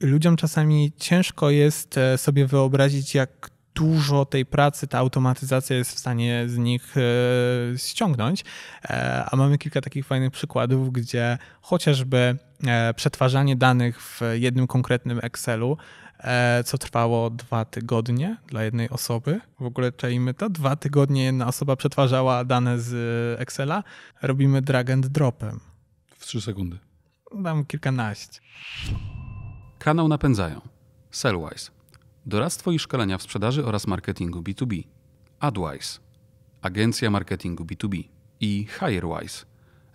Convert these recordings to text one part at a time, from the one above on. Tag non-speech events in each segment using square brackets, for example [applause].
ludziom czasami ciężko jest e, sobie wyobrazić, jak dużo tej pracy ta automatyzacja jest w stanie z nich e, ściągnąć. E, a mamy kilka takich fajnych przykładów, gdzie chociażby przetwarzanie danych w jednym konkretnym Excelu, co trwało dwa tygodnie dla jednej osoby. W ogóle czajmy to. Dwa tygodnie jedna osoba przetwarzała dane z Excela. Robimy drag and dropem. W trzy sekundy. Dam kilkanaście. Kanał napędzają Sellwise, doradztwo i szkolenia w sprzedaży oraz marketingu B2B, Adwise, agencja marketingu B2B i HireWise,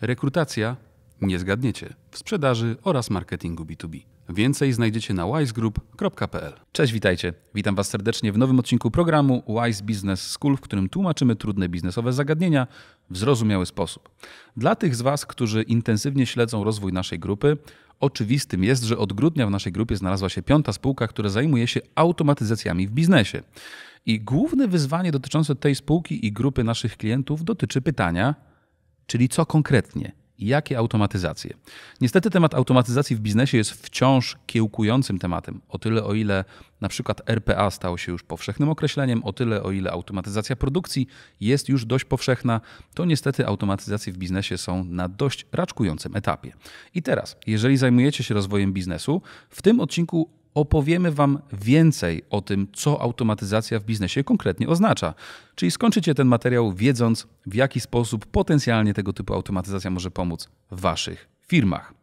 rekrutacja, nie zgadniecie, w sprzedaży oraz marketingu B2B. Więcej znajdziecie na wisegroup.pl. Cześć, witajcie. Witam Was serdecznie w nowym odcinku programu Wise Business School, w którym tłumaczymy trudne biznesowe zagadnienia w zrozumiały sposób. Dla tych z Was, którzy intensywnie śledzą rozwój naszej grupy, Oczywistym jest, że od grudnia w naszej grupie znalazła się piąta spółka, która zajmuje się automatyzacjami w biznesie. I główne wyzwanie dotyczące tej spółki i grupy naszych klientów dotyczy pytania, czyli co konkretnie Jakie automatyzacje? Niestety temat automatyzacji w biznesie jest wciąż kiełkującym tematem. O tyle, o ile na przykład RPA stało się już powszechnym określeniem, o tyle, o ile automatyzacja produkcji jest już dość powszechna, to niestety automatyzacje w biznesie są na dość raczkującym etapie. I teraz, jeżeli zajmujecie się rozwojem biznesu, w tym odcinku opowiemy Wam więcej o tym, co automatyzacja w biznesie konkretnie oznacza. Czyli skończycie ten materiał wiedząc, w jaki sposób potencjalnie tego typu automatyzacja może pomóc w Waszych firmach.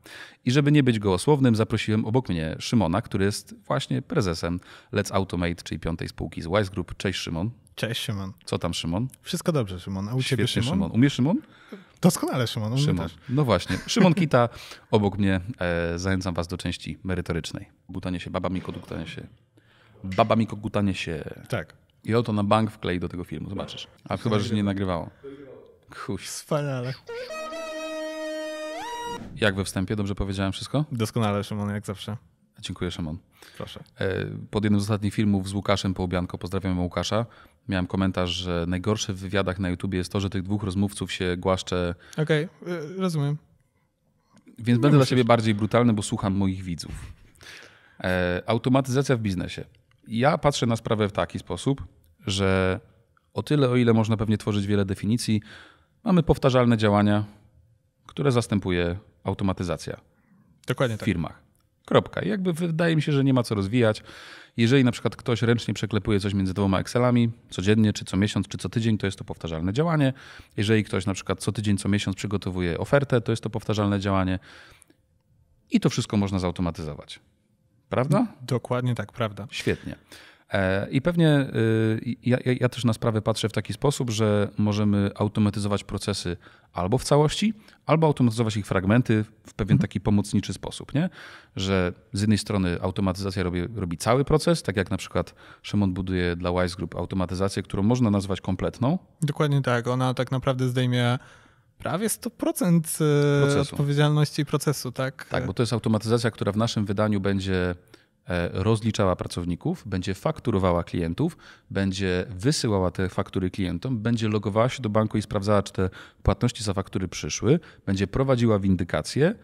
I żeby nie być gołosłownym, zaprosiłem obok mnie Szymona, który jest właśnie prezesem Let's Automate, czyli piątej spółki z Wise Group. Cześć Szymon. Cześć Szymon. Co tam Szymon? Wszystko dobrze Szymon, a u Świetnie, ciebie Szymon? Szymon. Umiesz, Szymon? Doskonale Szymon, Szymon. No właśnie, [laughs] Szymon Kita obok mnie. E, zachęcam was do części merytorycznej. Gutanie się babami, kotutanie się. Babami, kotutanie się. Tak. I oto na bank wklei do tego filmu, zobaczysz. A chyba, że się nie nagrywało. Kuś. Wspaniale. Jak we wstępie? Dobrze powiedziałem wszystko? Doskonale Szymon, jak zawsze. Dziękuję, Szymon. Proszę. E, pod jednym z ostatnich filmów z Łukaszem Obianko. pozdrawiam Łukasza, miałem komentarz, że najgorsze w wywiadach na YouTubie jest to, że tych dwóch rozmówców się głaszcze. Okej, okay, rozumiem. Więc będę dla siebie bardziej brutalny, bo słucham moich widzów. E, automatyzacja w biznesie. Ja patrzę na sprawę w taki sposób, że o tyle, o ile można pewnie tworzyć wiele definicji, mamy powtarzalne działania, które zastępuje automatyzacja. Dokładnie w tak. firmach. Kropka. I jakby wydaje mi się, że nie ma co rozwijać. Jeżeli na przykład ktoś ręcznie przeklepuje coś między dwoma Excelami, codziennie, czy co miesiąc, czy co tydzień, to jest to powtarzalne działanie. Jeżeli ktoś na przykład co tydzień, co miesiąc przygotowuje ofertę, to jest to powtarzalne działanie. I to wszystko można zautomatyzować. Prawda? Dokładnie tak, prawda. Świetnie. E, I pewnie e, ja, ja, też na sprawę patrzę w taki sposób, że możemy automatyzować procesy albo w całości, albo automatyzować ich fragmenty w pewien mhm. taki pomocniczy sposób, nie? że z jednej strony automatyzacja robi, robi cały proces, tak jak na przykład Szymon buduje dla Wise Group automatyzację, którą można nazwać kompletną. Dokładnie tak, ona tak naprawdę zdejmie prawie 100% e, procesu. odpowiedzialności procesu, tak? Tak, bo to jest automatyzacja, która w naszym wydaniu będzie E, rozliczała pracowników, będzie fakturowała klientów, będzie wysyłała te faktury klientom, będzie logowała się do banku i sprawdzała, czy te płatności za faktury przyszły, będzie prowadziła windykację.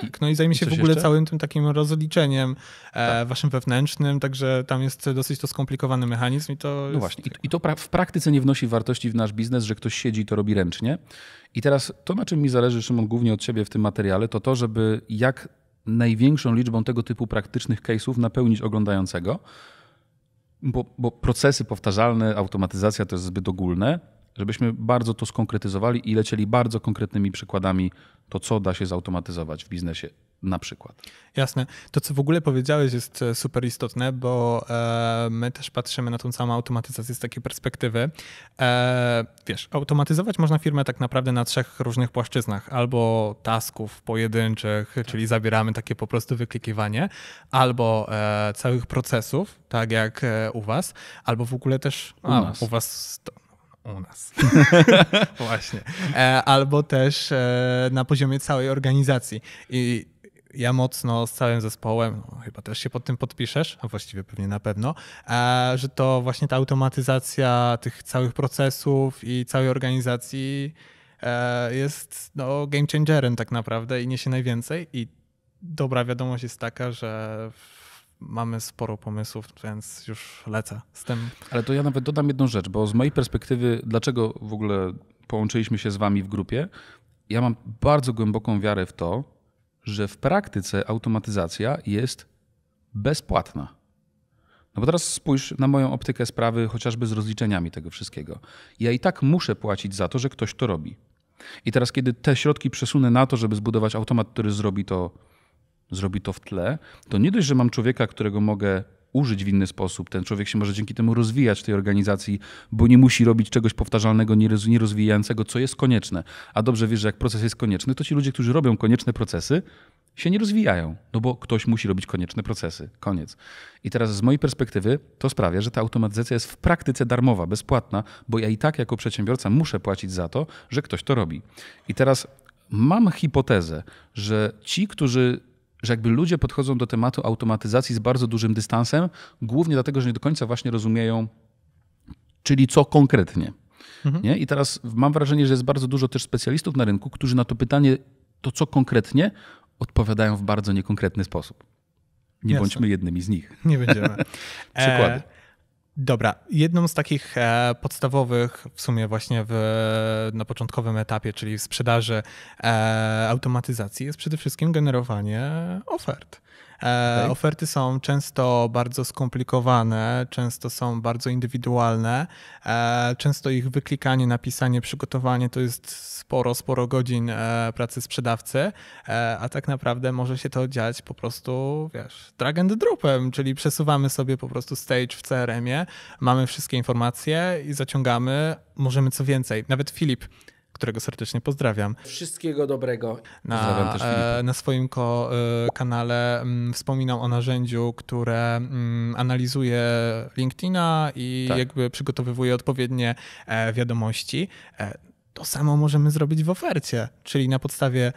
Tak, no i zajmie się w ogóle jeszcze? całym tym takim rozliczeniem e, tak. waszym wewnętrznym, także tam jest dosyć to skomplikowany mechanizm i to... No właśnie, i, i to w praktyce nie wnosi wartości w nasz biznes, że ktoś siedzi i to robi ręcznie. I teraz to, na czym mi zależy, Szymon, głównie od ciebie w tym materiale, to to, żeby jak największą liczbą tego typu praktycznych case'ów napełnić oglądającego, bo, bo procesy powtarzalne, automatyzacja to jest zbyt ogólne, żebyśmy bardzo to skonkretyzowali i lecieli bardzo konkretnymi przykładami to, co da się zautomatyzować w biznesie na przykład. Jasne. To, co w ogóle powiedziałeś, jest e, super istotne, bo e, my też patrzymy na tą samą automatyzację z takiej perspektywy. E, wiesz, automatyzować można firmę tak naprawdę na trzech różnych płaszczyznach, albo tasków pojedynczych, tak. czyli zabieramy takie po prostu wyklikiwanie, albo całych procesów, tak jak u was, albo w ogóle też u, a, nas. u was. To, u nas. [laughs] Właśnie. albo też na poziomie całej organizacji. I ja mocno z całym zespołem, no, chyba też się pod tym podpiszesz, a właściwie pewnie na pewno, e, że to właśnie ta automatyzacja tych całych procesów i całej organizacji e, jest no, game changerem tak naprawdę i niesie najwięcej. I dobra wiadomość jest taka, że mamy sporo pomysłów, więc już lecę z tym. Ale to ja nawet dodam jedną rzecz, bo z mojej perspektywy, dlaczego w ogóle połączyliśmy się z wami w grupie? Ja mam bardzo głęboką wiarę w to, że w praktyce automatyzacja jest bezpłatna. No bo teraz spójrz na moją optykę sprawy chociażby z rozliczeniami tego wszystkiego. Ja i tak muszę płacić za to, że ktoś to robi. I teraz, kiedy te środki przesunę na to, żeby zbudować automat, który zrobi to, zrobi to w tle, to nie dość, że mam człowieka, którego mogę użyć w inny sposób. Ten człowiek się może dzięki temu rozwijać w tej organizacji, bo nie musi robić czegoś powtarzalnego, nierozwijającego, co jest konieczne. A dobrze wiesz, że jak proces jest konieczny, to ci ludzie, którzy robią konieczne procesy, się nie rozwijają, no bo ktoś musi robić konieczne procesy. Koniec. I teraz z mojej perspektywy to sprawia, że ta automatyzacja jest w praktyce darmowa, bezpłatna, bo ja i tak jako przedsiębiorca muszę płacić za to, że ktoś to robi. I teraz mam hipotezę, że ci, którzy że jakby ludzie podchodzą do tematu automatyzacji z bardzo dużym dystansem, głównie dlatego, że nie do końca właśnie rozumieją, czyli co konkretnie. Mhm. Nie? I teraz mam wrażenie, że jest bardzo dużo też specjalistów na rynku, którzy na to pytanie, to co konkretnie, odpowiadają w bardzo niekonkretny sposób. Nie Jasne. bądźmy jednymi z nich. Nie będziemy. [laughs] Przykłady. E Dobra, jedną z takich e, podstawowych w sumie właśnie w, na początkowym etapie, czyli w sprzedaży e, automatyzacji jest przede wszystkim generowanie ofert. E, okay. Oferty są często bardzo skomplikowane, często są bardzo indywidualne. E, często ich wyklikanie, napisanie, przygotowanie to jest sporo, sporo godzin e, pracy sprzedawcy, a tak naprawdę może się to dziać po prostu, wiesz, drag and dropem, czyli przesuwamy sobie po prostu stage w CRM-ie, mamy wszystkie informacje i zaciągamy, możemy co więcej. Nawet Filip którego serdecznie pozdrawiam. Wszystkiego dobrego. Na, e, na swoim ko, e, kanale mm, wspominał o narzędziu, które mm, analizuje LinkedIna i tak. jakby przygotowywuje odpowiednie e, wiadomości. to samo możemy zrobić w ofercie, czyli na podstawie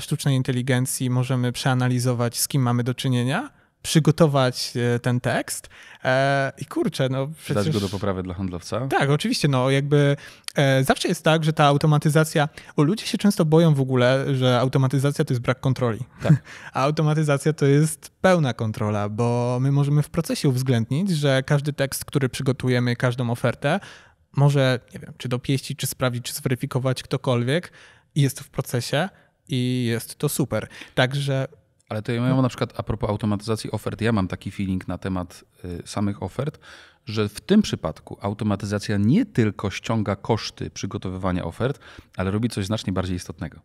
sztucznej inteligencji możemy przeanalizować, z kim mamy do czynienia, przygotować e, ten tekst. E, I kurczę, no przecież... Dać go do poprawy dla handlowca? Tak, oczywiście, no jakby e, zawsze jest tak, że ta automatyzacja, o ludzie się często boją w ogóle, że automatyzacja to jest brak kontroli. Tak. [laughs] A automatyzacja to jest pełna kontrola, bo my możemy w procesie uwzględnić, że każdy tekst, który przygotujemy, każdą ofertę, może, nie wiem, czy dopieścić, czy sprawdzić, czy zweryfikować ktokolwiek, jest w procesie i jest to super. Także ale to ja mam na przykład a propos automatyzacji ofert, ja mam taki feeling na temat y, samych ofert, że w tym przypadku automatyzacja nie tylko ściąga koszty przygotowywania ofert, ale robi coś znacznie bardziej istotnego.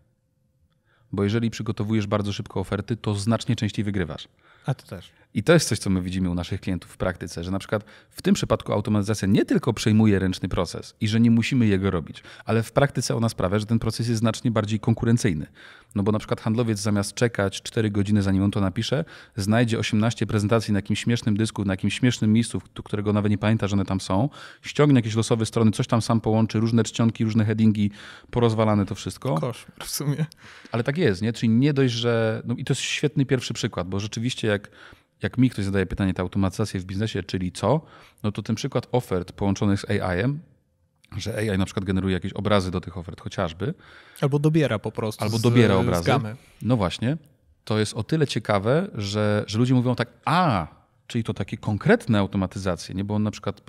Bo jeżeli przygotowujesz bardzo szybko oferty, to znacznie częściej wygrywasz. A to też. I to jest coś, co my widzimy u naszych klientów w praktyce, że na przykład w tym przypadku automatyzacja nie tylko przejmuje ręczny proces i że nie musimy jego robić, ale w praktyce ona sprawia, że ten proces jest znacznie bardziej konkurencyjny. No bo na przykład handlowiec zamiast czekać 4 godziny, zanim on to napisze, znajdzie 18 prezentacji na jakimś śmiesznym dysku, na jakimś śmiesznym miejscu, którego nawet nie pamięta, że one tam są, ściągnie jakieś losowe strony, coś tam sam połączy, różne czcionki, różne headingi, porozwalane to wszystko. Kosz w sumie. Ale tak jest, nie? Czyli nie dość, że... No i to jest świetny pierwszy przykład, bo rzeczywiście jak jak mi ktoś zadaje pytanie, ta automatyzacja w biznesie, czyli co, no to ten przykład ofert połączonych z AI-em, że AI na przykład generuje jakieś obrazy do tych ofert chociażby. Albo dobiera po prostu. Albo dobiera z, obrazy. Z gamy. No właśnie. To jest o tyle ciekawe, że, że ludzie mówią tak, a, czyli to takie konkretne automatyzacje, nie? bo on na przykład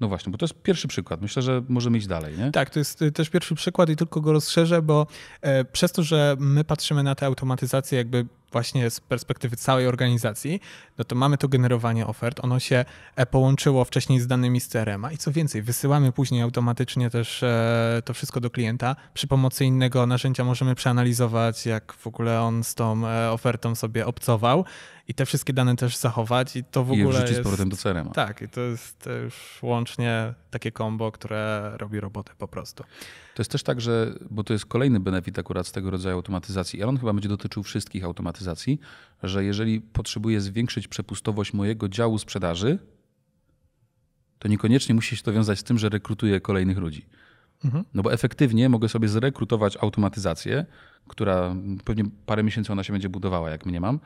no właśnie, bo to jest pierwszy przykład. Myślę, że możemy iść dalej, nie? Tak, to jest y, też pierwszy przykład i tylko go rozszerzę, bo e, przez to, że my patrzymy na tę automatyzację jakby właśnie z perspektywy całej organizacji, no to mamy to generowanie ofert, ono się e, połączyło wcześniej z danymi z crm i co więcej, wysyłamy później automatycznie też e, to wszystko do klienta. Przy pomocy innego narzędzia możemy przeanalizować, jak w ogóle on z tą ofertą sobie obcował i te wszystkie dane też zachować i to w I ogóle I wrzucić z powrotem do crm -a. Tak, i to jest już łącz wyłącznie takie kombo, które robi robotę po prostu. To jest też tak, że, bo to jest kolejny benefit akurat z tego rodzaju automatyzacji, I on chyba będzie dotyczył wszystkich automatyzacji, że jeżeli potrzebuję zwiększyć przepustowość mojego działu sprzedaży, to niekoniecznie musi się to wiązać z tym, że rekrutuję kolejnych ludzi. Mhm. No bo efektywnie mogę sobie zrekrutować automatyzację, która pewnie parę miesięcy ona się będzie budowała, jak mnie mam,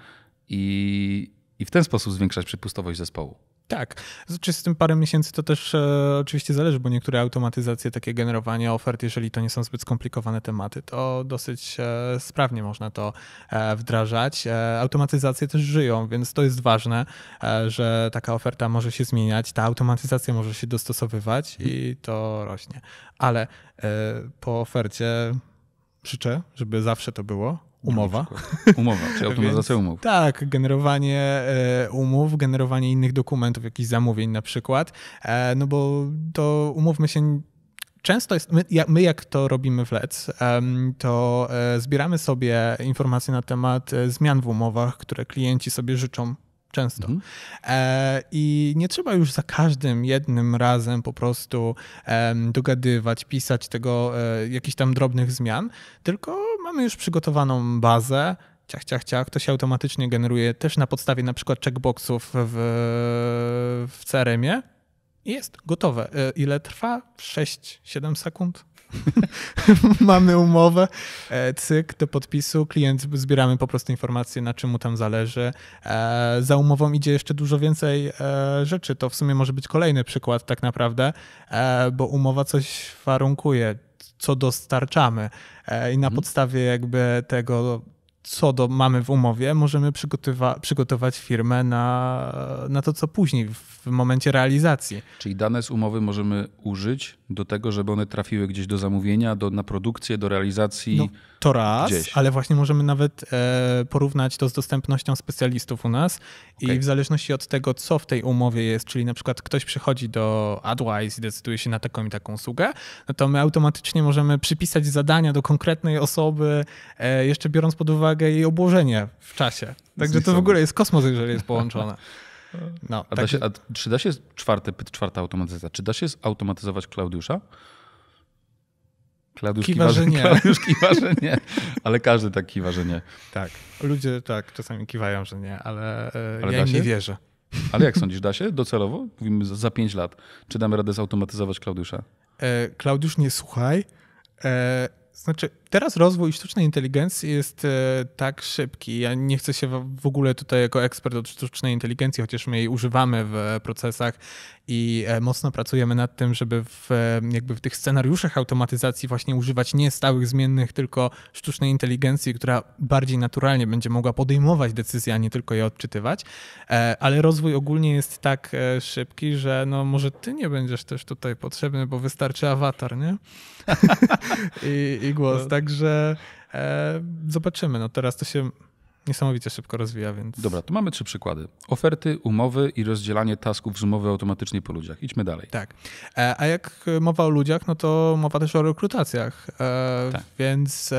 i, i w ten sposób zwiększać przepustowość zespołu. Tak, czy z tym parę miesięcy to też e, oczywiście zależy, bo niektóre automatyzacje, takie generowanie ofert, jeżeli to nie są zbyt skomplikowane tematy, to dosyć e, sprawnie można to e, wdrażać. E, automatyzacje też żyją, więc to jest ważne, e, że taka oferta może się zmieniać, ta automatyzacja może się dostosowywać i mhm. to rośnie. Ale e, po ofercie życzę, żeby zawsze to było Umowa. [laughs] Umowa, czyli automatyzacja umów. Tak, generowanie e, umów, generowanie innych dokumentów, jakichś zamówień na przykład, e, no bo to umówmy się, często jest, my, my, jak to robimy w LEC, to e, zbieramy sobie informacje na temat zmian w umowach, które klienci sobie życzą często. Mhm. I nie trzeba już za każdym jednym razem po prostu dogadywać, pisać tego jakichś tam drobnych zmian, tylko mamy już przygotowaną bazę, ciach, ciach, ciach, to się automatycznie generuje też na podstawie na przykład checkboxów w, w CRM-ie. Jest gotowe. E, ile trwa? 6-7 sekund? [laughs] mamy umowę, e, cyk do podpisu, klient zbieramy po prostu informacje, na czym mu tam zależy. E, za umową idzie jeszcze dużo więcej rzeczy. To w sumie może być kolejny przykład tak naprawdę, bo umowa coś warunkuje co dostarczamy. E, I na mhm. podstawie jakby tego, co do, mamy w umowie, możemy przygotować firmę na, na to, co później, w momencie realizacji. Czyli dane z umowy możemy użyć do tego, żeby one trafiły gdzieś do zamówienia, do, na produkcję, do realizacji. No, to raz, gdzieś. ale właśnie możemy nawet e, porównać to z dostępnością specjalistów u nas okay. i w zależności od tego, co w tej umowie jest, czyli na przykład ktoś przychodzi do AdWise i decyduje się na taką i taką usługę, no to my automatycznie możemy przypisać zadania do konkretnej osoby, e, jeszcze biorąc pod uwagę jej obłożenie w czasie. Także to w ogóle jest kosmos, jeżeli jest połączone. [laughs] No, a, tak... da się, a czy da się, czwarte, czwarta automatyzacja, czy da się zautomatyzować Klaudiusza? Klaudiusz kiwa, kiwa, że nie. [laughs] Klaudiusz kiwa, że nie. Ale każdy tak kiwa, że nie. Tak. Ludzie tak czasami kiwają, że nie, ale, e, ale ja im nie wierzę. Ale jak sądzisz, da się docelowo? Mówimy za, pięć lat. Czy damy radę zautomatyzować Klaudiusza? E, Klaudiusz, nie słuchaj. E, znaczy, Teraz rozwój sztucznej inteligencji jest e, tak szybki. Ja nie chcę się w ogóle tutaj jako ekspert od sztucznej inteligencji, chociaż my jej używamy w procesach i e, mocno pracujemy nad tym, żeby w, e, jakby w tych scenariuszach automatyzacji właśnie używać nie stałych zmiennych, tylko sztucznej inteligencji, która bardziej naturalnie będzie mogła podejmować decyzje, a nie tylko je odczytywać. Ale rozwój ogólnie jest tak szybki, że no może ty nie będziesz też tutaj potrzebny, bo wystarczy awatar, nie? [laughs] I, i głos, no. tak? Także e, zobaczymy. No teraz to się niesamowicie szybko rozwija, więc... Dobra, to mamy trzy przykłady. Oferty, umowy i rozdzielanie tasków z umowy automatycznie po ludziach. Idźmy dalej. Tak. E, a jak mowa o ludziach, no to mowa też o rekrutacjach. E, tak. Więc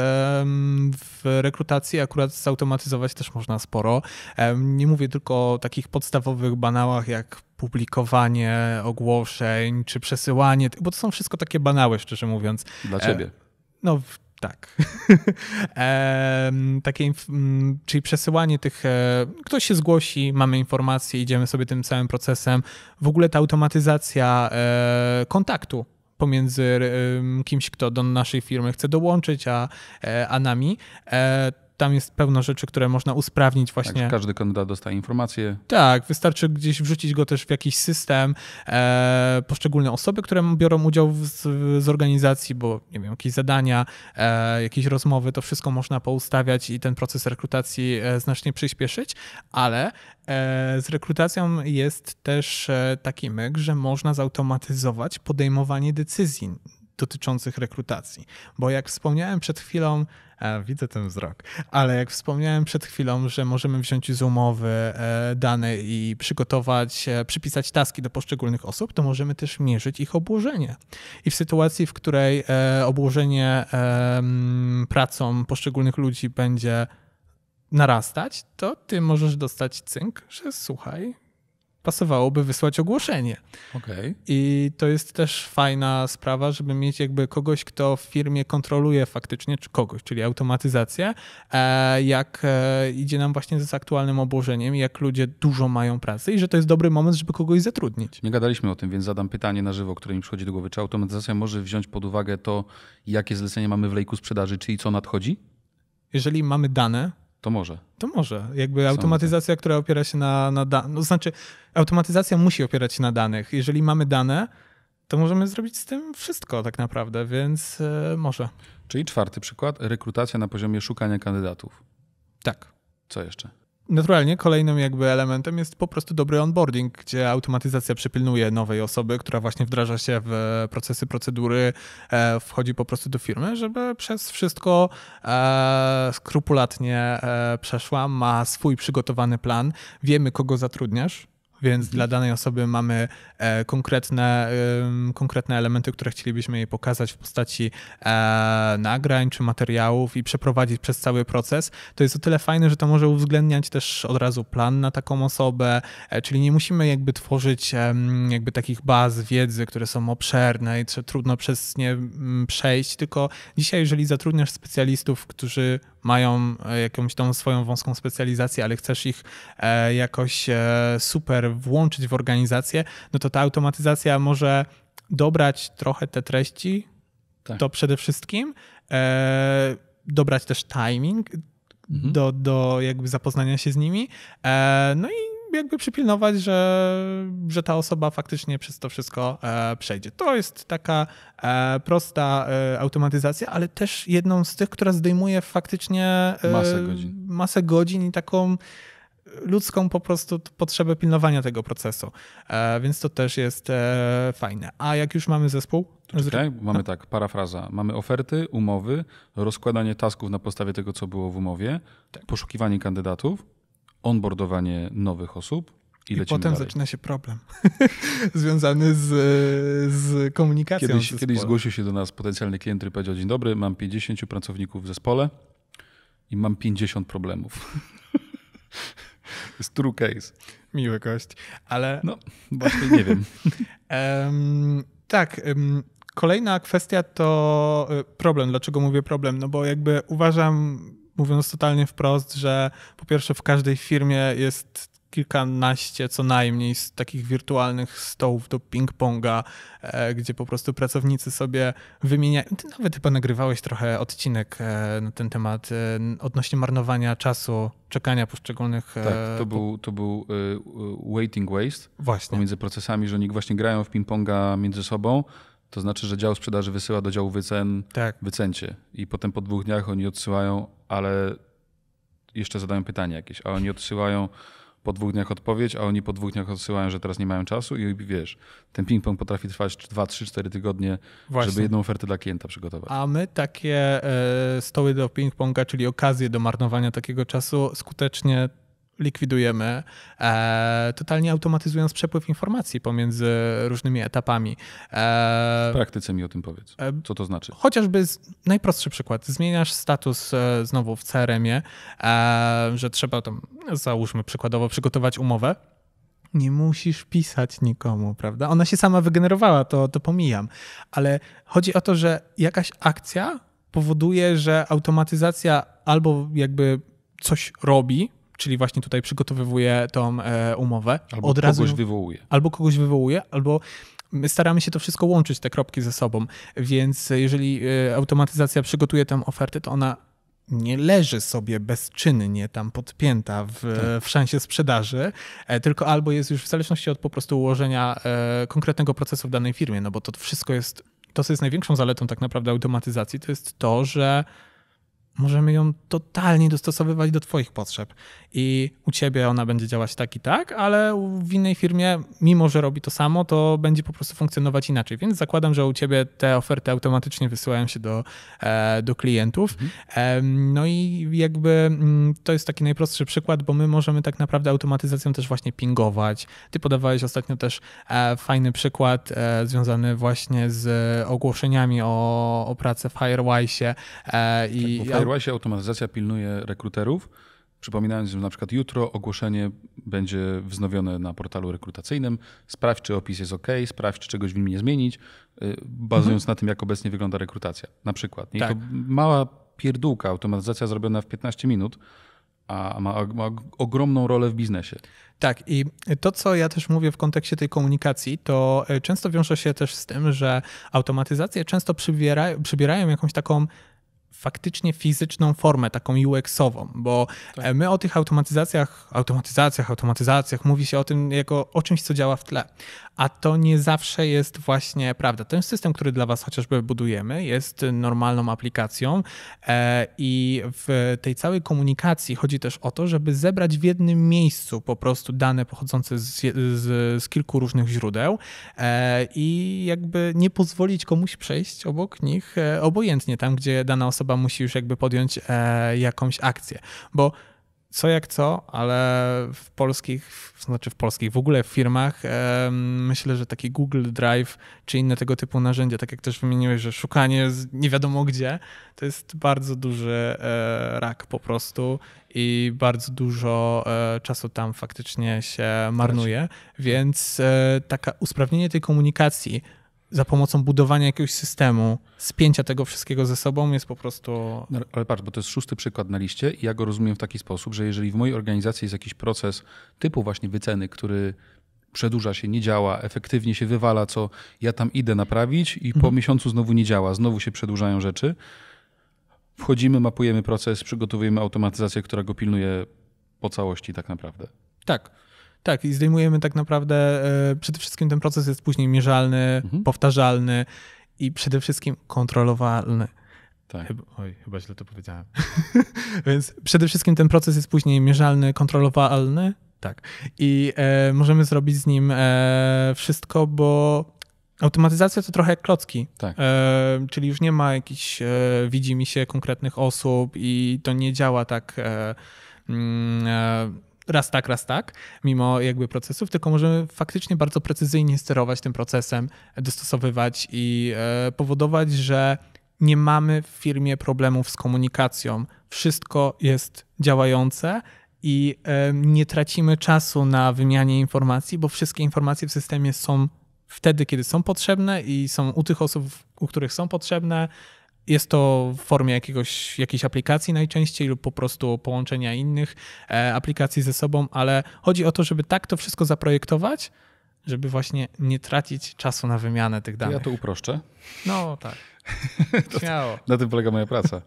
w rekrutacji akurat zautomatyzować też można sporo. Nie mówię tylko o takich podstawowych banałach jak publikowanie ogłoszeń czy przesyłanie, bo to są wszystko takie banały, szczerze mówiąc. Dla ciebie. E, no, tak. [laughs] e, takie, czyli przesyłanie tych, e, ktoś się zgłosi, mamy informacje, idziemy sobie tym całym procesem. W ogóle ta automatyzacja e, kontaktu pomiędzy e, kimś, kto do naszej firmy chce dołączyć, a, e, a nami, e, tam jest pełno rzeczy, które można usprawnić tak, właśnie. Tak, każdy kandydat dostaje informacje. Tak, wystarczy gdzieś wrzucić go też w jakiś system. E, poszczególne osoby, które biorą udział w, z, organizacji, bo nie wiem, jakieś zadania, e, jakieś rozmowy, to wszystko można poustawiać i ten proces rekrutacji e, znacznie przyspieszyć, ale e, z rekrutacją jest też e, taki myk, że można zautomatyzować podejmowanie decyzji dotyczących rekrutacji. Bo jak wspomniałem przed chwilą, e, widzę ten wzrok, ale jak wspomniałem przed chwilą, że możemy wziąć z umowy e, dane i przygotować, e, przypisać taski do poszczególnych osób, to możemy też mierzyć ich obłożenie. I w sytuacji, w której obłożenie pracą poszczególnych ludzi będzie narastać, to ty możesz dostać cynk, że słuchaj, pasowałoby wysłać ogłoszenie. Okay. I to jest też fajna sprawa, żeby mieć jakby kogoś, kto w firmie kontroluje faktycznie, czy kogoś, czyli automatyzację, e, jak e, idzie nam właśnie z aktualnym obłożeniem, jak ludzie dużo mają pracy i że to jest dobry moment, żeby kogoś zatrudnić. Nie gadaliśmy o tym, więc zadam pytanie na żywo, które mi przychodzi do głowy. Czy automatyzacja może wziąć pod uwagę to, jakie zlecenie mamy w lejku sprzedaży, czyli co nadchodzi? Jeżeli mamy dane, to może. To może. Jakby automatyzacja, która opiera się na, na danych. No, to znaczy, automatyzacja musi opierać się na danych. Jeżeli mamy dane, to możemy zrobić z tym wszystko tak naprawdę, więc yy, może. Czyli czwarty przykład, rekrutacja na poziomie szukania kandydatów. Tak. Co jeszcze? Naturalnie kolejnym jakby elementem jest po prostu dobry onboarding, gdzie automatyzacja przypilnuje nowej osoby, która właśnie wdraża się w procesy, procedury, e, wchodzi po prostu do firmy, żeby przez wszystko e, skrupulatnie e, przeszła, ma swój przygotowany plan, wiemy kogo zatrudniasz, więc mhm. dla danej osoby mamy e, konkretne, konkretne elementy, które chcielibyśmy jej pokazać w postaci e, nagrań czy materiałów i przeprowadzić przez cały proces. To jest o tyle fajne, że to może uwzględniać też od razu plan na taką osobę, e, czyli nie musimy jakby tworzyć jakby takich baz wiedzy, które są obszerne i trudno przez nie przejść, tylko dzisiaj, jeżeli zatrudniasz specjalistów, którzy mają jakąś tą swoją wąską specjalizację, ale chcesz ich jakoś super włączyć w organizację, no to ta automatyzacja może dobrać trochę te treści, tak. to przede wszystkim, e, dobrać też timing mhm. do, do jakby zapoznania się z nimi, e, no i jakby przypilnować, że, że ta osoba faktycznie przez to wszystko e, przejdzie. To jest taka e, prosta e, automatyzacja, ale też jedną z tych, która zdejmuje faktycznie e, masę godzin. masę godzin i taką ludzką po prostu potrzebę pilnowania tego procesu. E, więc to też jest e, fajne. A jak już mamy zespół? Czekaj, mamy no. tak, parafraza. Mamy oferty, umowy, rozkładanie tasków na podstawie tego, co było w umowie, tak. poszukiwanie kandydatów, onboardowanie nowych osób, i, I potem dalej. zaczyna się problem [laughs] związany z, z komunikacją. Kiedyś, kiedyś zgłosił się do nas potencjalny klient, który powiedział: Dzień dobry, mam 50 pracowników w zespole i mam 50 problemów. [laughs] jest true case. Miły gość, ale... No, właśnie nie wiem. um, [laughs] tak, um, kolejna kwestia to e, problem. Dlaczego mówię problem? No bo jakby uważam, mówiąc totalnie wprost, że po pierwsze w każdej firmie jest kilkanaście co najmniej z takich wirtualnych stołów do ping-ponga, e, gdzie po prostu pracownicy sobie wymieniają. Ty nawet chyba nagrywałeś trochę odcinek e, na ten temat e, odnośnie marnowania czasu, czekania poszczególnych. Tak, to był, to był waiting waste właśnie. pomiędzy procesami, że oni właśnie grają w ping-ponga między sobą. To znaczy, że dział sprzedaży wysyła do działu wycen tak. wycencie i potem po dwóch dniach oni odsyłają, ale jeszcze zadają pytanie jakieś, a oni odsyłają po dwóch dniach odpowiedź, a oni po dwóch dniach odsyłają, że teraz nie mają czasu i wiesz, ten ping-pong potrafi trwać 2, 3, 4 tygodnie, Właśnie. żeby jedną ofertę dla klienta przygotować. A my takie e, stoły do ping-ponga, czyli okazje do marnowania takiego czasu skutecznie likwidujemy, e, totalnie automatyzując przepływ informacji pomiędzy różnymi etapami. E, w praktyce mi o tym powiedz. E, Co to znaczy? Chociażby z, najprostszy przykład. Zmieniasz status e, znowu w CRM-ie, e, że trzeba tam, załóżmy przykładowo, przygotować umowę nie musisz pisać nikomu, prawda? Ona się sama wygenerowała, to, to pomijam. Ale chodzi o to, że jakaś akcja powoduje, że automatyzacja albo jakby coś robi, czyli właśnie tutaj przygotowuje tą e, umowę. Albo od kogoś wywołuje. Albo kogoś wywołuje, albo my staramy się to wszystko łączyć, te kropki ze sobą. Więc jeżeli e, automatyzacja przygotuje tę ofertę, to ona nie leży sobie bezczynnie tam podpięta w, tak. w szansie sprzedaży, e, tylko albo jest już w zależności od po prostu ułożenia konkretnego procesu w danej firmie, no bo to wszystko jest, to co jest największą zaletą tak naprawdę automatyzacji, to jest to, że możemy ją totalnie dostosowywać do Twoich potrzeb. I u Ciebie ona będzie działać tak i tak, ale w innej firmie, mimo że robi to samo, to będzie po prostu funkcjonować inaczej. Więc zakładam, że u Ciebie te oferty automatycznie wysyłają się do, e, do klientów. Mhm. No i jakby mm, to jest taki najprostszy przykład, bo my możemy tak naprawdę automatyzacją też właśnie pingować. Ty podawałeś ostatnio też e, fajny przykład e, związany właśnie z ogłoszeniami o, o pracę w HireWise i tak, w się automatyzacja pilnuje rekruterów, przypominając, że na przykład jutro ogłoszenie będzie wznowione na portalu rekrutacyjnym. Sprawdź, czy opis jest OK, sprawdź, czy czegoś w nim nie zmienić, y, bazując mhm. na tym, jak obecnie wygląda rekrutacja. Na przykład. Tak. To mała pierdółka, automatyzacja zrobiona w 15 minut, a ma, ma, ogromną rolę w biznesie. Tak, i to, co ja też mówię w kontekście tej komunikacji, to y, często wiąże się też z tym, że automatyzacje często przybierają jakąś taką faktycznie fizyczną formę, taką UX-ową, bo tak. E, my o tych automatyzacjach, automatyzacjach, automatyzacjach mówi się o tym jako o czymś, co działa w tle, a to nie zawsze jest właśnie prawda. Ten system, który dla Was chociażby budujemy, jest normalną aplikacją e, i w tej całej komunikacji chodzi też o to, żeby zebrać w jednym miejscu po prostu dane pochodzące z, z, z kilku różnych źródeł e, i jakby nie pozwolić komuś przejść obok nich obojętnie tam, gdzie dana osoba osoba musi już jakby podjąć e, jakąś akcję. Bo co jak co, ale w polskich, znaczy w polskich, w ogóle w firmach e, myślę, że taki Google Drive czy inne tego typu narzędzia, tak jak też wymieniłeś, że szukanie nie wiadomo gdzie, to jest bardzo duży e, rak po prostu i bardzo dużo e, czasu tam faktycznie się marnuje, więc taka usprawnienie tej komunikacji za pomocą budowania jakiegoś systemu, spięcia tego wszystkiego ze sobą jest po prostu. No, ale patrz, bo to jest szósty przykład na liście i ja go rozumiem w taki sposób, że jeżeli w mojej organizacji jest jakiś proces typu właśnie wyceny, który przedłuża się, nie działa, efektywnie się wywala, co ja tam idę naprawić i po mhm. miesiącu znowu nie działa, znowu się przedłużają rzeczy. Wchodzimy, mapujemy proces, przygotowujemy automatyzację, która go pilnuje po całości tak naprawdę. Tak. Tak, i zdejmujemy tak naprawdę, e, przede wszystkim ten proces jest później mierzalny, mhm. powtarzalny i przede wszystkim kontrolowalny. Tak. Chyba, oj, chyba źle to powiedziałem. [laughs] Więc przede wszystkim ten proces jest później mierzalny, kontrolowalny. Tak. I e, możemy zrobić z nim e, wszystko, bo automatyzacja to trochę jak klocki. Tak. E, czyli już nie ma jakichś, e, widzi mi się konkretnych osób i to nie działa tak. E, mm, e, raz tak, raz tak, mimo jakby procesów, tylko możemy faktycznie bardzo precyzyjnie sterować tym procesem, dostosowywać i e, powodować, że nie mamy w firmie problemów z komunikacją. Wszystko jest działające i e, nie tracimy czasu na wymianie informacji, bo wszystkie informacje w systemie są wtedy, kiedy są potrzebne i są u tych osób, u których są potrzebne, jest to w formie jakiegoś, jakiejś aplikacji najczęściej lub po prostu połączenia innych e, aplikacji ze sobą, ale chodzi o to, żeby tak to wszystko zaprojektować, żeby właśnie nie tracić czasu na wymianę tych danych. Ja to uproszczę. No tak. [laughs] Śmiało. na tym polega moja praca.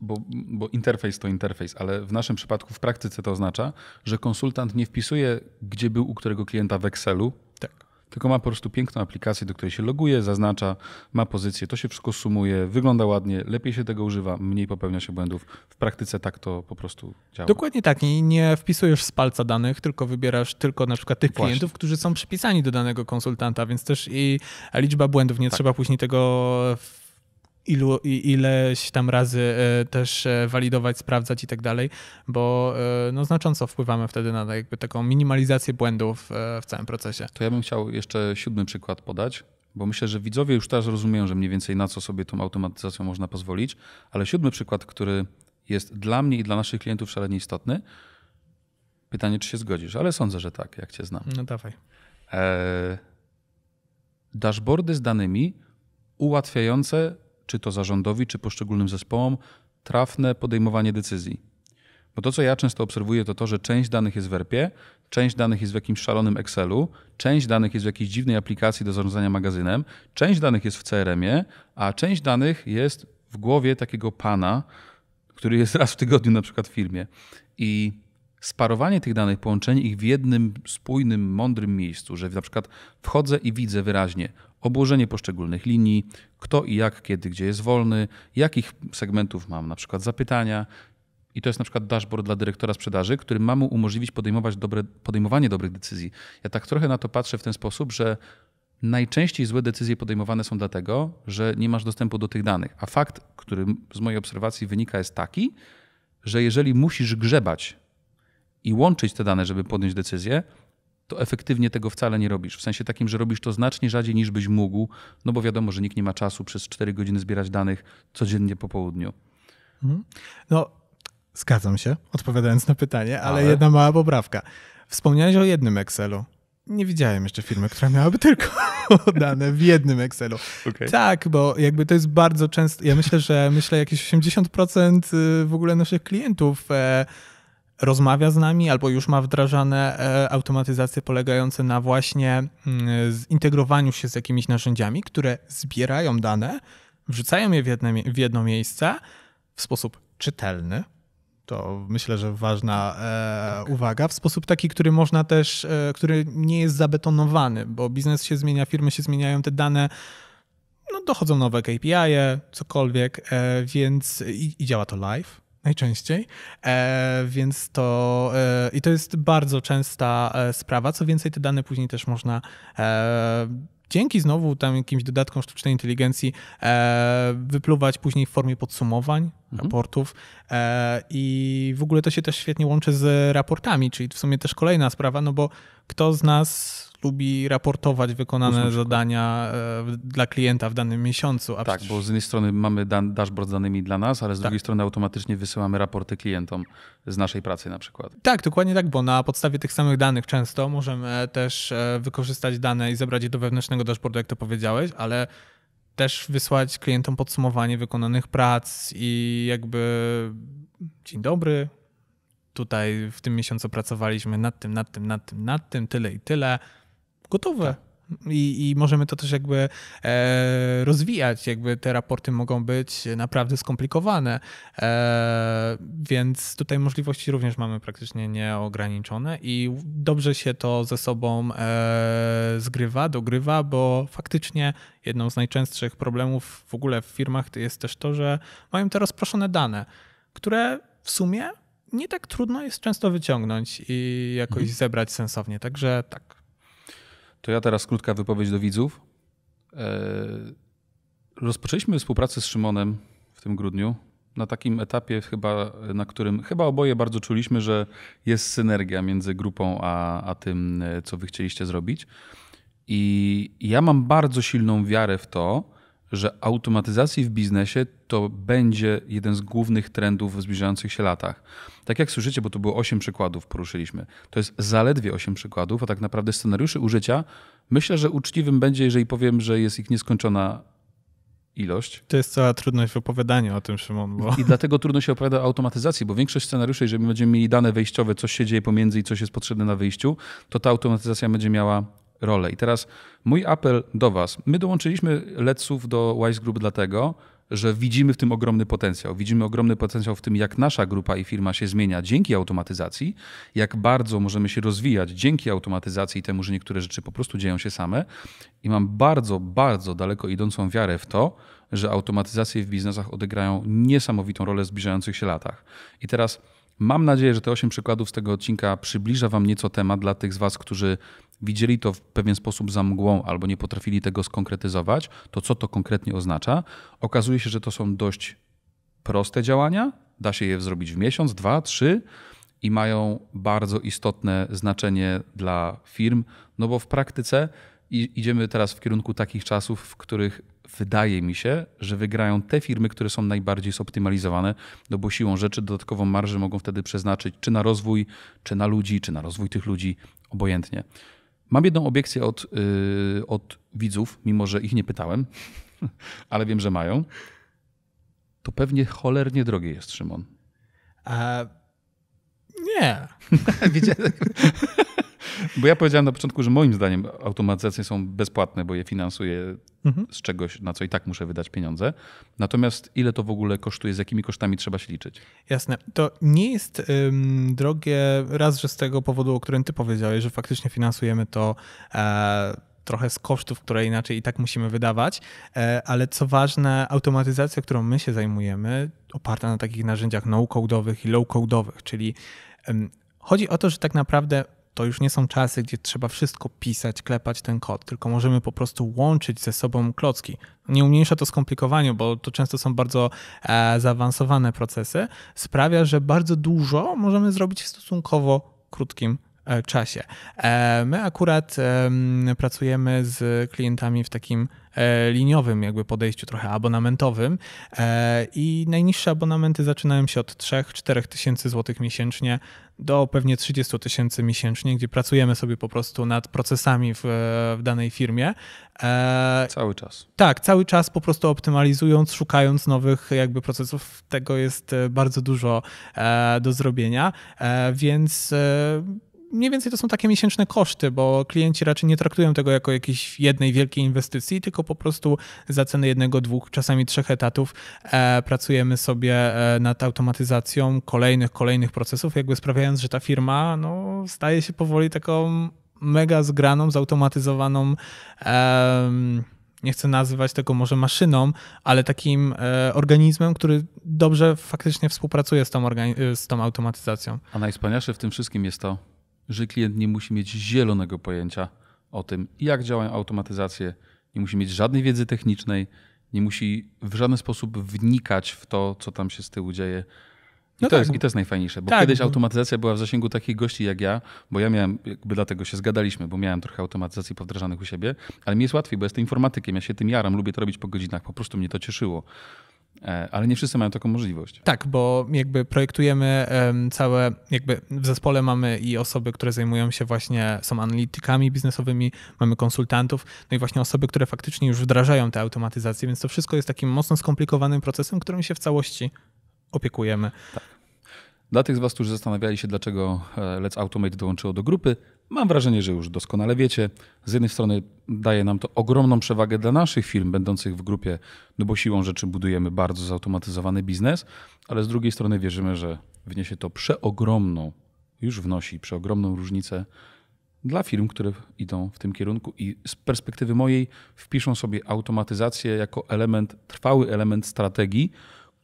Bo, bo, interfejs to interfejs, ale w naszym przypadku w praktyce to oznacza, że konsultant nie wpisuje, gdzie był u którego klienta w Excelu, tak tylko ma po prostu piękną aplikację, do której się loguje, zaznacza, ma pozycję, to się wszystko sumuje, wygląda ładnie, lepiej się tego używa, mniej popełnia się błędów. W praktyce tak to po prostu działa. Dokładnie tak. I nie wpisujesz z palca danych, tylko wybierasz tylko na przykład tych Właśnie. klientów, którzy są przypisani do danego konsultanta, więc też i liczba błędów, nie tak. trzeba później tego ilu, ileś tam razy e, też e, walidować, sprawdzać i tak dalej, bo e, no, znacząco wpływamy wtedy na jakby taką minimalizację błędów w całym procesie. To ja bym chciał jeszcze siódmy przykład podać, bo myślę, że widzowie już teraz rozumieją, że mniej więcej na co sobie tą automatyzacją można pozwolić, ale siódmy przykład, który jest dla mnie i dla naszych klientów szalenie istotny, pytanie, czy się zgodzisz, ale sądzę, że tak, jak cię znam. No dawaj. Eee, dashboardy z danymi ułatwiające czy to zarządowi, czy poszczególnym zespołom, trafne podejmowanie decyzji. Bo to, co ja często obserwuję, to to, że część danych jest w ERP-ie, część danych jest w jakimś szalonym Excelu, część danych jest w jakiejś dziwnej aplikacji do zarządzania magazynem, część danych jest w CRM-ie, a część danych jest w głowie takiego pana, który jest [laughs] raz w tygodniu na przykład w firmie. I sparowanie tych danych połączeń ich w jednym spójnym, mądrym miejscu, że na przykład wchodzę i widzę wyraźnie obłożenie poszczególnych linii, kto i jak, kiedy, gdzie jest wolny, jakich segmentów mam na przykład zapytania, i to jest na przykład dashboard dla dyrektora sprzedaży, który ma mu umożliwić podejmować dobre, podejmowanie dobrych decyzji. Ja tak trochę na to patrzę w ten sposób, że najczęściej złe decyzje podejmowane są dlatego, że nie masz dostępu do tych danych. A fakt, który z mojej obserwacji wynika, jest taki, że jeżeli musisz grzebać i łączyć te dane, żeby podjąć decyzję, to efektywnie tego wcale nie robisz. W sensie takim, że robisz to znacznie rzadziej niż byś mógł, no bo wiadomo, że nikt nie ma czasu przez 4 godziny zbierać danych codziennie po południu. Mhm. No, zgadzam się, odpowiadając na pytanie, ale, ale jedna mała poprawka. Wspomniałeś o jednym Excelu. Nie widziałem jeszcze firmy, która miałaby tylko [laughs] dane w jednym Excelu. Okay. Tak, bo jakby to jest bardzo często. Ja myślę, że myślę jakieś 80% y, w ogóle naszych klientów e, rozmawia z nami albo już ma wdrażane e, automatyzacje polegające na właśnie mm, zintegrowaniu się z jakimiś narzędziami, które zbierają dane, wrzucają je w, jedne, w jedno miejsce w sposób czytelny. To myślę, że ważna e, tak. uwaga. W sposób taki, który można też, e, który nie jest zabetonowany, bo biznes się zmienia, firmy się zmieniają, te dane no, dochodzą nowe KPI, -e, cokolwiek, więc i, i działa to live najczęściej, e, więc to e, i to jest bardzo częsta e, sprawa. Co więcej, te dane później też można e, dzięki znowu tam jakimś dodatkom sztucznej inteligencji e, wypluwać później w formie podsumowań, mhm. raportów e, i w ogóle to się też świetnie łączy z raportami, czyli w sumie też kolejna sprawa, no bo kto z nas lubi raportować wykonane Usłużka. zadania e, dla klienta w danym miesiącu. tak, przecież... bo z jednej strony mamy dashboard z danymi dla nas, ale z tak. drugiej strony automatycznie wysyłamy raporty klientom z naszej pracy na przykład. Tak, dokładnie tak, bo na podstawie tych samych danych często możemy też e, wykorzystać dane i zebrać je do wewnętrznego dashboardu, jak to powiedziałeś, ale też wysłać klientom podsumowanie wykonanych prac i jakby dzień dobry, tutaj w tym miesiącu pracowaliśmy nad tym, nad tym, nad tym, nad tym, tyle i tyle gotowe. Tak. I, I, możemy to też jakby e, rozwijać, jakby te raporty mogą być naprawdę skomplikowane, e, więc tutaj możliwości również mamy praktycznie nieograniczone i dobrze się to ze sobą e, zgrywa, dogrywa, bo faktycznie jedną z najczęstszych problemów w ogóle w firmach jest też to, że mają te rozproszone dane, które w sumie nie tak trudno jest często wyciągnąć i jakoś mhm. zebrać sensownie, także tak. To ja teraz krótka wypowiedź do widzów. E, rozpoczęliśmy współpracę z Szymonem w tym grudniu na takim etapie chyba, na którym chyba oboje bardzo czuliśmy, że jest synergia między grupą a, a tym, e, co wy chcieliście zrobić. I ja mam bardzo silną wiarę w to, że automatyzacji w biznesie to będzie jeden z głównych trendów w zbliżających się latach. Tak jak słyszycie, bo to było 8 przykładów, poruszyliśmy. To jest zaledwie 8 przykładów, a tak naprawdę scenariuszy użycia myślę, że uczciwym będzie, jeżeli powiem, że jest ich nieskończona ilość. To jest cała trudność w opowiadaniu o tym, Szymon. Bo... I dlatego trudno się opowiada o automatyzacji, bo większość scenariuszy, jeżeli będziemy mieli dane wejściowe, coś się dzieje pomiędzy i coś jest potrzebne na wyjściu, to ta automatyzacja będzie miała rolę. I teraz mój apel do Was. My dołączyliśmy leców do Wise Group dlatego, że widzimy w tym ogromny potencjał. Widzimy ogromny potencjał w tym, jak nasza grupa i firma się zmienia dzięki automatyzacji, jak bardzo możemy się rozwijać dzięki automatyzacji i temu, że niektóre rzeczy po prostu dzieją się same. I mam bardzo, bardzo daleko idącą wiarę w to, że automatyzacje w biznesach odegrają niesamowitą rolę w zbliżających się latach. I teraz. Mam nadzieję, że te 8 przykładów z tego odcinka przybliża Wam nieco temat dla tych z Was, którzy widzieli to w pewien sposób za mgłą albo nie potrafili tego skonkretyzować, to co to konkretnie oznacza? Okazuje się, że to są dość proste działania, da się je zrobić w miesiąc, dwa, trzy i mają bardzo istotne znaczenie dla firm, no bo w praktyce idziemy teraz w kierunku takich czasów, w których wydaje mi się, że wygrają te firmy, które są najbardziej zoptymalizowane, no bo siłą rzeczy dodatkową marżę mogą wtedy przeznaczyć czy na rozwój, czy na ludzi, czy na rozwój tych ludzi, obojętnie. Mam jedną obiekcję od, yy, od widzów, mimo że ich nie pytałem, [laughs] ale wiem, że mają. To pewnie cholernie drogie jest, Szymon. A... Nie. [laughs] Widziałem. Bo ja powiedziałem na początku, że moim zdaniem automatyzacje są bezpłatne, bo je finansuję mhm. z czegoś, na co i tak muszę wydać pieniądze. Natomiast ile to w ogóle kosztuje, z jakimi kosztami trzeba się liczyć? Jasne. To nie jest ym, drogie raz, że z tego powodu, o którym ty powiedziałeś, że faktycznie finansujemy to e, trochę z kosztów, które inaczej i tak musimy wydawać, e, ale co ważne, automatyzacja, którą my się zajmujemy, oparta na takich narzędziach no-codowych i low-codowych, czyli chodzi o to, że tak naprawdę to już nie są czasy, gdzie trzeba wszystko pisać, klepać ten kod, tylko możemy po prostu łączyć ze sobą klocki. Nie umniejsza to skomplikowaniu, bo to często są bardzo e, zaawansowane procesy. Sprawia, że bardzo dużo możemy zrobić w stosunkowo krótkim e, czasie. E, my akurat pracujemy z klientami w takim E, liniowym jakby podejściu, trochę abonamentowym e, i najniższe abonamenty zaczynają się od 3-4 tysięcy złotych miesięcznie do pewnie 30 tysięcy miesięcznie, gdzie pracujemy sobie po prostu nad procesami w, w danej firmie. E, cały czas. Tak, cały czas po prostu optymalizując, szukając nowych jakby procesów. Tego jest bardzo dużo do zrobienia, więc mniej więcej to są takie miesięczne koszty, bo klienci raczej nie traktują tego jako jakiejś jednej wielkiej inwestycji, tylko po prostu za cenę jednego, dwóch, czasami trzech etatów e, pracujemy sobie e, nad automatyzacją kolejnych, kolejnych procesów, jakby sprawiając, że ta firma no, staje się powoli taką mega zgraną, zautomatyzowaną. E, nie chcę nazywać tego może maszyną, ale takim e, organizmem, który dobrze faktycznie współpracuje z tą, z tą automatyzacją. A najwspanialsze w tym wszystkim jest to, że klient nie musi mieć zielonego pojęcia o tym, jak działają automatyzacje, nie musi mieć żadnej wiedzy technicznej, nie musi w żaden sposób wnikać w to, co tam się z tyłu dzieje. I, no to, tak. jest, I to jest najfajniejsze, bo tak. kiedyś automatyzacja była w zasięgu takich gości jak ja, bo ja miałem, jakby dlatego się zgadaliśmy, bo miałem trochę automatyzacji powdrażanych u siebie, ale mi jest łatwiej, bo jestem informatykiem, ja się tym jaram, lubię to robić po godzinach, po prostu mnie to cieszyło. E, ale nie wszyscy mają taką możliwość. Tak, bo jakby projektujemy całe, jakby w zespole mamy i osoby, które zajmują się właśnie, są analitykami biznesowymi, mamy konsultantów, no i właśnie osoby, które faktycznie już wdrażają te automatyzacje, więc to wszystko jest takim mocno skomplikowanym procesem, którym się w całości opiekujemy. Tak. Dla tych z Was, którzy zastanawiali się, dlaczego e, Let's Automate dołączyło do grupy, mam wrażenie, że już doskonale wiecie. Z jednej strony daje nam to ogromną przewagę dla naszych firm będących w grupie, no bo siłą rzeczy budujemy bardzo zautomatyzowany biznes, ale z drugiej strony wierzymy, że wniesie to przeogromną, już wnosi przeogromną różnicę dla firm, które idą w tym kierunku i z perspektywy mojej wpiszą sobie automatyzację jako element, trwały element strategii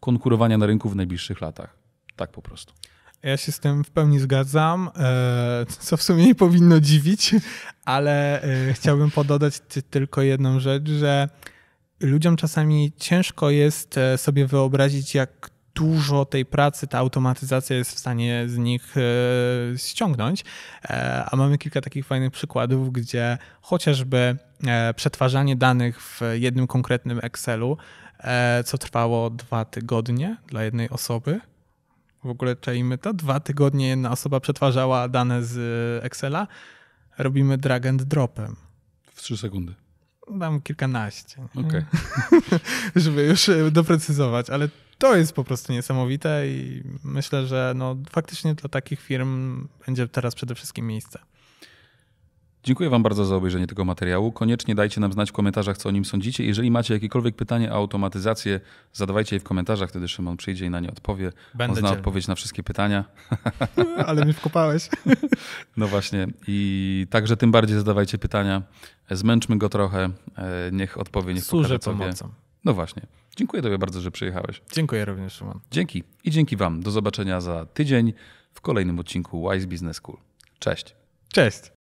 konkurowania na rynku w najbliższych latach. Tak po prostu. Ja się z tym w pełni zgadzam, e, co w sumie nie powinno dziwić, ale e, chciałbym pododać tylko jedną rzecz, że ludziom czasami ciężko jest e, sobie wyobrazić, jak dużo tej pracy ta automatyzacja jest w stanie z nich ściągnąć. A mamy kilka takich fajnych przykładów, gdzie chociażby przetwarzanie danych w jednym konkretnym Excelu, co trwało dwa tygodnie dla jednej osoby, w ogóle czajmy to. Dwa tygodnie jedna osoba przetwarzała dane z e, Excela. Robimy drag and dropem. W trzy sekundy. Dam kilkanaście. Okay. [laughs] Żeby już e, doprecyzować, ale to jest po prostu niesamowite i myślę, że no, faktycznie dla takich firm będzie teraz przede wszystkim miejsce. Dziękuję Wam bardzo za obejrzenie tego materiału. Koniecznie dajcie nam znać w komentarzach, co o nim sądzicie. Jeżeli macie jakiekolwiek pytanie o automatyzację, zadawajcie je w komentarzach, wtedy Szymon przyjdzie i na nie odpowie. Będę On zna dzielny. odpowiedź na wszystkie pytania. [laughs] Ale mnie wkopałeś. [laughs] no właśnie. I także tym bardziej zadawajcie pytania. Zmęczmy go trochę. E, niech odpowie, niech Służę pokaże, pomocą. No właśnie. Dziękuję Tobie bardzo, że przyjechałeś. Dziękuję również, Szymon. Dzięki. I dzięki Wam. Do zobaczenia za tydzień w kolejnym odcinku Wise Business School. Cześć. Cześć.